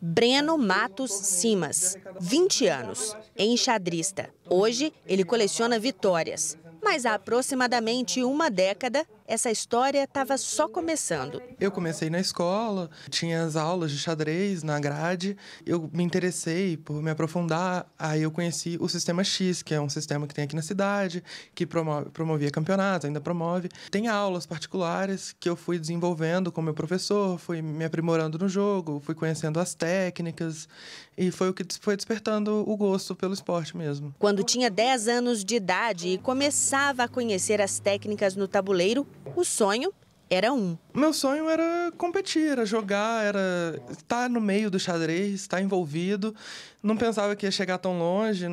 Breno Matos Simas, 20 anos, enxadrista. Hoje, ele coleciona vitórias, mas há aproximadamente uma década essa história estava só começando. Eu comecei na escola, tinha as aulas de xadrez na grade, eu me interessei por me aprofundar, aí eu conheci o Sistema X, que é um sistema que tem aqui na cidade, que promove, promovia campeonatos, ainda promove. Tem aulas particulares que eu fui desenvolvendo com meu professor, fui me aprimorando no jogo, fui conhecendo as técnicas, e foi o que foi despertando o gosto pelo esporte mesmo. Quando tinha 10 anos de idade e começava a conhecer as técnicas no tabuleiro, o sonho era um. Meu sonho era competir, era jogar, era estar no meio do xadrez, estar envolvido. Não pensava que ia chegar tão longe.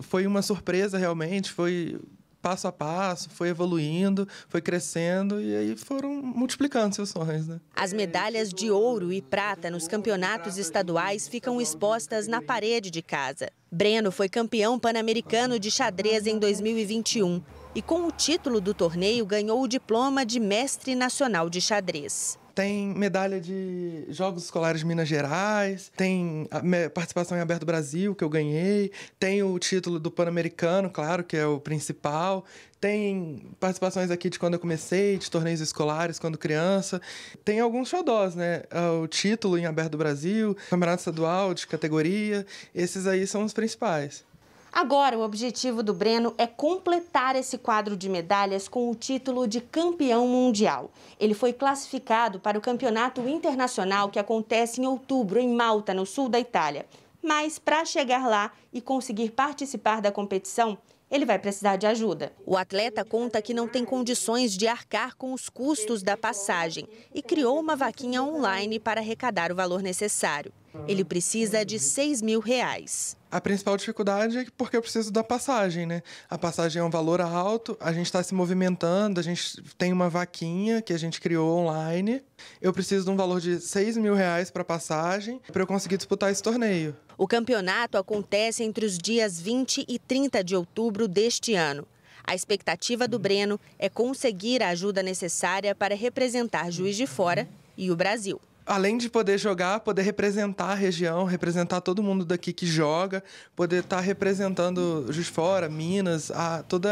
Foi uma surpresa realmente, foi passo a passo, foi evoluindo, foi crescendo e aí foram multiplicando seus sonhos. Né? As medalhas de ouro e prata nos campeonatos estaduais ficam expostas na parede de casa. Breno foi campeão pan-americano de xadrez em 2021 e, com o título do torneio, ganhou o diploma de mestre nacional de xadrez. Tem medalha de Jogos Escolares Minas Gerais, tem participação em Aberto Brasil, que eu ganhei, tem o título do Pan-Americano, claro, que é o principal, tem participações aqui de quando eu comecei, de torneios escolares quando criança. Tem alguns xodós, né? É o título em Aberto Brasil, Campeonato Estadual de categoria, esses aí são os principais. Agora, o objetivo do Breno é completar esse quadro de medalhas com o título de campeão mundial. Ele foi classificado para o campeonato internacional que acontece em outubro em Malta, no sul da Itália. Mas para chegar lá e conseguir participar da competição, ele vai precisar de ajuda. O atleta conta que não tem condições de arcar com os custos da passagem e criou uma vaquinha online para arrecadar o valor necessário. Ele precisa de 6 mil reais. A principal dificuldade é porque eu preciso da passagem, né? A passagem é um valor alto, a gente está se movimentando, a gente tem uma vaquinha que a gente criou online. Eu preciso de um valor de 6 mil reais para passagem para eu conseguir disputar esse torneio. O campeonato acontece entre os dias 20 e 30 de outubro deste ano. A expectativa do Breno é conseguir a ajuda necessária para representar Juiz de Fora e o Brasil além de poder jogar, poder representar a região, representar todo mundo daqui que joga, poder estar tá representando Juiz Fora, Minas, a, toda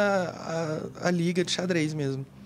a, a liga de xadrez mesmo.